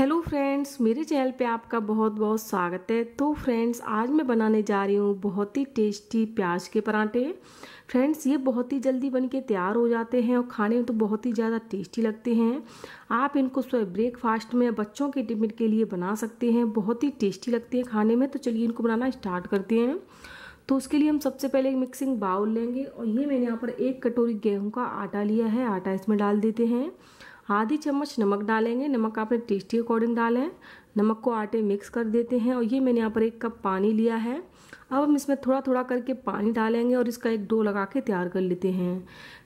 hello friends मेरे channel पे आपका बहुत बहुत स्वागत है तो फ्रेंड्स आज मैं बनाने जा रही हूँ बहुत ही टेस्टी प्याज के पराठे फ्रेंड्स ये बहुत ही जल्दी बन के तैयार हो जाते हैं और खाने में तो बहुत ही ज़्यादा टेस्टी लगते हैं आप इनको सुबह ब्रेकफास्ट में बच्चों के टिफिन के लिए बना सकते हैं बहुत ही टेस्टी लगते हैं खाने में तो चलिए इनको बनाना स्टार्ट करते हैं तो उसके लिए हम सबसे पहले एक मिक्सिंग बाउल लेंगे और ये मैंने यहाँ पर एक कटोरी गेहूँ का आटा लिया है आटा इसमें डाल देते हैं आधी चम्मच नमक डालेंगे नमक आपने अपने टेस्ट के अकॉर्डिंग डालें नमक को आटे मिक्स कर देते हैं और ये मैंने यहाँ पर एक कप पानी लिया है अब हम इसमें थोड़ा थोड़ा करके पानी डालेंगे और इसका एक डो लगा के तैयार कर लेते हैं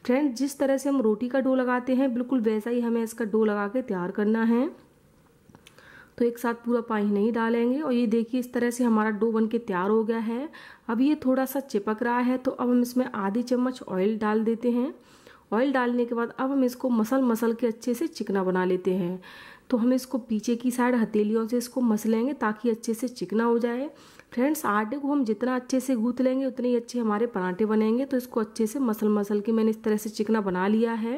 फ्रेंड जिस तरह से हम रोटी का डो लगाते हैं बिल्कुल वैसा ही हमें इसका डो लगा के तैयार करना है तो एक साथ पूरा पानी नहीं डालेंगे और ये देखिए इस तरह से हमारा डो बन के तैयार हो गया है अब ये थोड़ा सा चिपक रहा है तो अब हम इसमें आधी चम्मच ऑयल डाल देते हैं ऑयल डालने के बाद अब हम इसको मसल मसल के अच्छे से चिकना बना लेते हैं तो हम इसको पीछे की साइड हथेलियों से इसको मसलेंगे ताकि अच्छे से चिकना हो जाए फ्रेंड्स आटे को हम जितना अच्छे से गूँथ लेंगे उतने ही अच्छे हमारे पराठे बनेंगे तो इसको अच्छे से मसल मसल के मैंने इस तरह से चिकना बना लिया है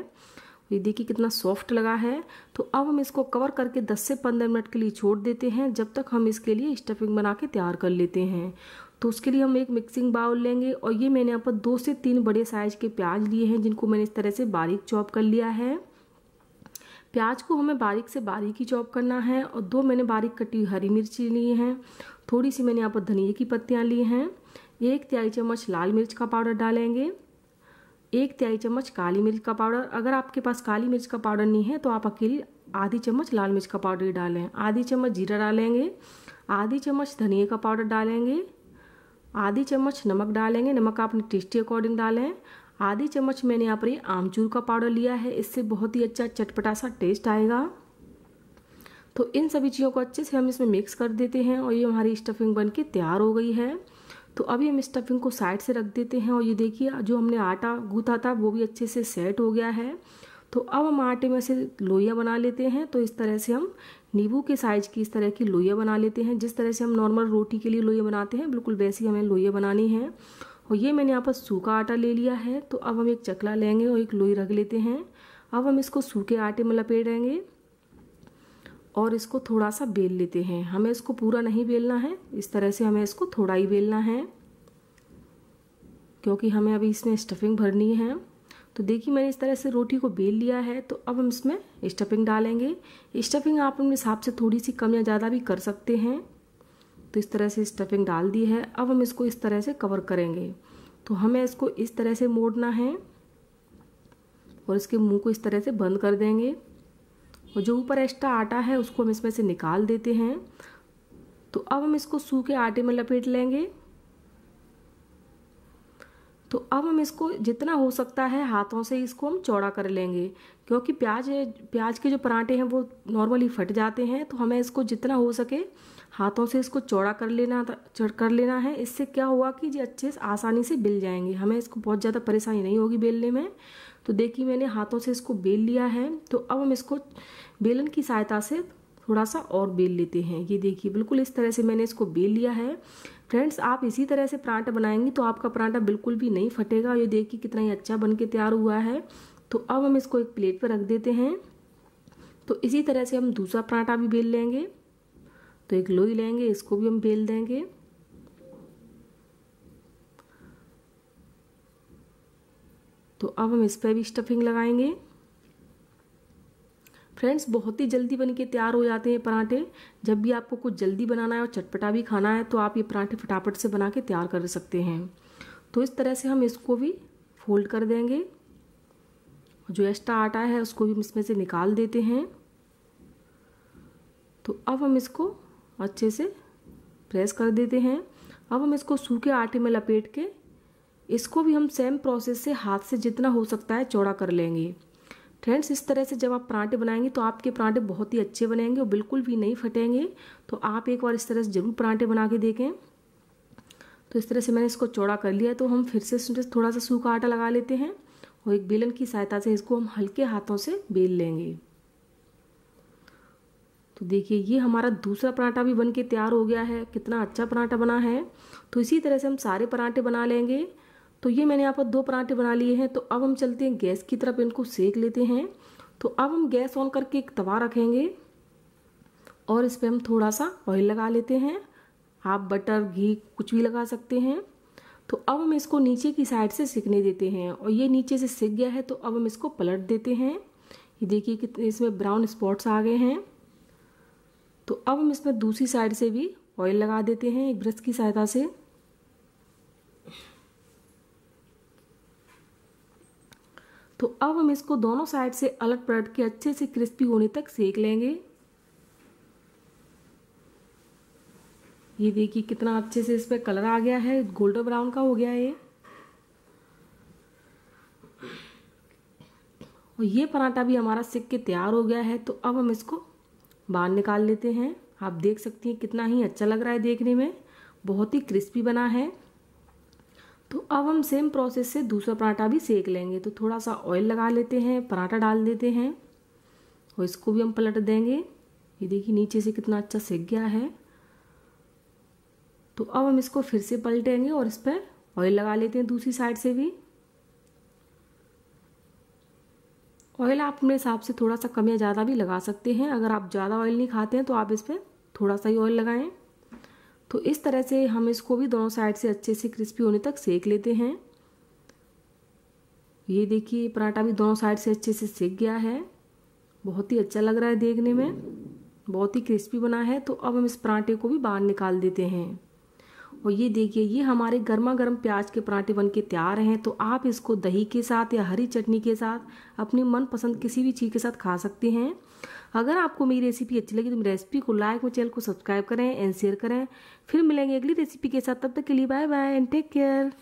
ये देखिए कितना सॉफ्ट लगा है तो अब हम इसको कवर करके 10 से 15 मिनट के लिए छोड़ देते हैं जब तक हम इसके लिए स्टफिंग बना के तैयार कर लेते हैं तो उसके लिए हम एक मिक्सिंग बाउल लेंगे और ये मैंने यहाँ पर दो से तीन बड़े साइज़ के प्याज लिए हैं जिनको मैंने इस तरह से बारीक चॉप कर लिया है प्याज को हमें बारीक से बारीक ही चॉप करना है और दो मैंने बारीक कटी हरी मिर्ची ली हैं थोड़ी सी मैंने यहाँ पर धनिए की पत्तियाँ ली हैं एक तिहाई चम्मच लाल मिर्च का पाउडर डालेंगे एक तिहाई चम्मच काली मिर्च का पाउडर अगर आपके पास काली मिर्च का पाउडर नहीं है तो आप अकेली आधी चम्मच लाल मिर्च का पाउडर ही डालें आधी चम्मच जीरा डालेंगे आधी चम्मच धनिए का पाउडर डालेंगे आधी चम्मच नमक डालेंगे नमक आप अपने टेस्टी अकॉर्डिंग डालें आधी चम्मच मैंने यहाँ पर ये आमचूर का पाउडर लिया है इससे बहुत ही अच्छा चटपटा सा टेस्ट आएगा तो इन सभी चीज़ों को अच्छे से हम इसमें मिक्स कर देते हैं और ये हमारी स्टफिंग बन के तैयार हो गई है तो अभी हम स्टफिंग को साइड से रख देते हैं और ये देखिए जो हमने आटा गूथा था वो भी अच्छे से सेट हो गया है तो अब हम आटे में से लोइया बना लेते हैं तो इस तरह से हम नींबू के साइज की इस तरह की लोइया बना लेते हैं जिस तरह से हम नॉर्मल रोटी के लिए लोइया बनाते हैं बिल्कुल वैसी हमें लोइया बनानी है और ये मैंने यहाँ पर सूखा आटा ले लिया है तो अब हम एक चकला लेंगे और एक लोई रख लेते हैं अब हम इसको सूखे आटे में लपेटेंगे और इसको थोड़ा सा बेल लेते हैं हमें इसको पूरा नहीं बेलना है इस तरह से हमें इसको थोड़ा ही बेलना है क्योंकि हमें अभी इसमें स्टफिंग भरनी है तो देखिए मैंने इस तरह से रोटी को बेल लिया है तो अब हम इसमें स्टफिंग डालेंगे स्टफिंग आप अपने हिसाब से थोड़ी सी कम या ज़्यादा भी कर सकते हैं तो इस तरह से स्टफिंग डाल दी है अब हम इसको इस तरह से कवर करेंगे तो हमें इसको इस तरह से मोड़ना है और इसके मुंह को इस तरह से बंद कर देंगे और जो ऊपर एक्स्ट्रा आटा है उसको हम इसमें से निकाल देते हैं तो अब हम इसको सूखे आटे में लपेट लेंगे तो अब हम इसको जितना हो सकता है हाथों से इसको हम चौड़ा कर लेंगे क्योंकि प्याज प्याज के जो पराठे हैं वो नॉर्मली फट जाते हैं तो हमें इसको जितना हो सके हाथों से इसको चौड़ा कर लेना कर लेना है इससे क्या हुआ कि ये अच्छे से आसानी से बिल जाएंगे हमें इसको बहुत ज़्यादा परेशानी नहीं होगी बेलने में तो देखिए मैंने हाथों से इसको बेल लिया है तो अब हम इसको बेलन की सहायता से थोड़ा सा और बेल लेते हैं ये देखिए बिल्कुल इस तरह से मैंने इसको बेल लिया है फ्रेंड्स आप इसी तरह से परांठा बनाएंगी तो आपका परांठा बिल्कुल भी नहीं फटेगा ये देखिए कितना ही अच्छा बन के तैयार हुआ है तो अब हम इसको एक प्लेट पर रख देते हैं तो इसी तरह से हम दूसरा पराठा भी बेल लेंगे तो एक लोई लेंगे इसको भी हम बेल देंगे तो अब हम इस पर भी स्टफिंग लगाएंगे फ्रेंड्स बहुत ही जल्दी बन के तैयार हो जाते हैं पराठे जब भी आपको कुछ जल्दी बनाना है और चटपटा भी खाना है तो आप ये पराठे फटाफट से बना के तैयार कर सकते हैं तो इस तरह से हम इसको भी फोल्ड कर देंगे जो एक्स्ट्रा आटा है उसको भी हम इसमें से निकाल देते हैं तो अब हम इसको अच्छे से प्रेस कर देते हैं अब हम इसको सूखे आटे में लपेट के इसको भी हम सेम प्रोसेस से हाथ से जितना हो सकता है चौड़ा कर लेंगे फ्रेंड्स इस तरह से जब आप पराठे बनाएंगे तो आपके पराठे बहुत ही अच्छे बनेंगे और बिल्कुल भी नहीं फटेंगे तो आप एक बार इस तरह से ज़रूर पराठे बना के देखें तो इस तरह से मैंने इसको चौड़ा कर लिया तो हम फिर से थोड़ा सा सूखा आटा लगा लेते हैं और एक बेलन की सहायता से इसको हम हल्के हाथों से बेल लेंगे तो देखिए ये हमारा दूसरा पराठा भी बन के तैयार हो गया है कितना अच्छा पराठा बना है तो इसी तरह से हम सारे पराठे बना लेंगे तो ये मैंने यहाँ पर दो पराठे बना लिए हैं तो अब हम चलते हैं गैस की तरफ इनको सेक लेते हैं तो अब हम गैस ऑन करके एक तवा रखेंगे और इस पर हम थोड़ा सा ऑयल लगा लेते हैं आप बटर घी कुछ भी लगा सकते हैं तो अब हम इसको नीचे की साइड से सिकने देते हैं और ये नीचे से सिक गया है तो अब हम इसको पलट देते हैं ये देखिए कितने इसमें ब्राउन स्पॉट्स आ गए हैं तो अब हम इसमें दूसरी साइड से भी ऑयल लगा देते हैं एक ब्रश की सहायता से तो अब हम इसको दोनों साइड से अलट पलट के अच्छे से क्रिस्पी होने तक सेक लेंगे ये देखिए कितना अच्छे से इस पर कलर आ गया है गोल्डन ब्राउन का हो गया ये और ये पराठा भी हमारा सिक के तैयार हो गया है तो अब हम इसको बाहर निकाल लेते हैं आप देख सकती हैं कितना ही अच्छा लग रहा है देखने में बहुत ही क्रिस्पी बना है तो अब हम सेम प्रोसेस से दूसरा पराठा भी सेक लेंगे तो थोड़ा सा ऑयल लगा लेते हैं पराठा डाल देते हैं और इसको भी हम पलट देंगे ये देखिए नीचे से कितना अच्छा सेक गया है तो अब हम इसको फिर से पलटेंगे और इस पर ऑयल लगा लेते हैं दूसरी साइड से भी ऑयल आप अपने हिसाब से थोड़ा सा कम या ज़्यादा भी लगा सकते हैं अगर आप ज़्यादा ऑयल नहीं खाते हैं तो आप इस पर थोड़ा सा ही ऑयल लगाएं तो इस तरह से हम इसको भी दोनों साइड से अच्छे से क्रिस्पी होने तक सेक लेते हैं ये देखिए पराठा भी दोनों साइड से अच्छे से सेक गया है बहुत ही अच्छा लग रहा है देखने में बहुत ही क्रिस्पी बना है तो अब हम इस पराठे को भी बाहर निकाल देते हैं और ये देखिए ये हमारे गर्मा गर्म प्याज के पराठे बन के तैयार हैं तो आप इसको दही के साथ या हरी चटनी के साथ अपनी मनपसंद किसी भी चीज़ के साथ खा सकते हैं अगर आपको मेरी रेसिपी अच्छी लगी तो मेरी रेसिपी को लाइक और चैनल को सब्सक्राइब करें एंड शेयर करें फिर मिलेंगे अगली रेसिपी के साथ तब तक के लिए bye bye and take care